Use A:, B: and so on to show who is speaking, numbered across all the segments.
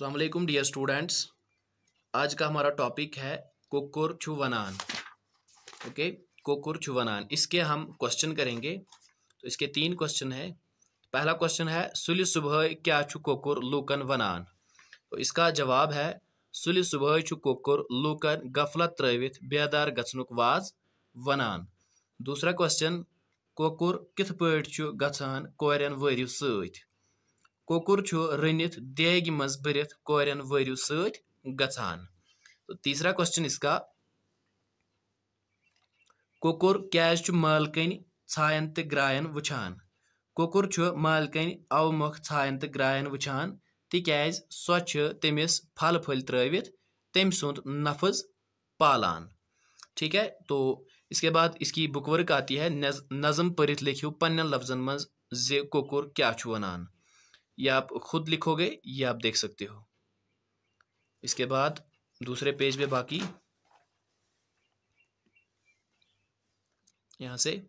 A: अलमेकम dear students आज का हमारा टॉपिक है कुकुर छुवनान ओके कुकुर छुवनान इसके हम क्वेश्चन करेंगे तो इसके तीन क्वेश्चन है पहला क्वेश्चन है सुल सुबह क्या छु कुकुर लूकन वनान तो इसका जवाब है सुल सुबह छु कुकुर लूकन गफलत त्रवित बेदार गचनुक वाज वनान दूसरा क्वेश्चन कुकुर कथ पे गसान कोरन वरिव सत्य کۄکُر چھُ رٔنِتھ دیگہِ منٛز بٔرِتھ کورٮ۪ن وٲرِو سۭتۍ گژھان तो तीसरा क्वेश्चन इसका کۄکُر کیازِ چھُ مالکٕنۍ ژھایَن تہٕ گرٛایَن وٕچھان کۄکُر چھُ مالکٕنۍ اَوٕ مۄکھ ژھایَن تہٕ گرٛایَن وٕچھان تِکیازِ سۄ چھِ تٔمِس پھل پھٔلۍ ترٲوِتھ تٔمۍ سُنٛد نفٕظ پالان ٹھیٖک ہے تو इसके बाद इसकी बुक वर्क आती है नज़म पढ़ित लिखियो पन्न लफ्जन मज ककुर क्या वनान ये आप खुद लिखोगे ये आप देख सकते हो इसके बाद दूसरे पेज पे बाकी यहां से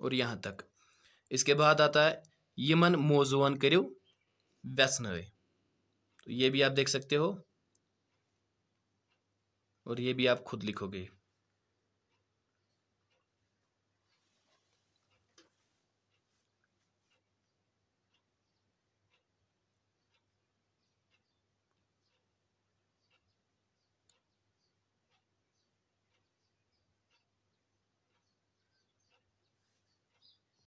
A: और यहां तक इसके बाद आता है यमन मौजून करो वैष्णवे तो ये भी आप देख सकते हो और ये भी आप खुद लिखोगे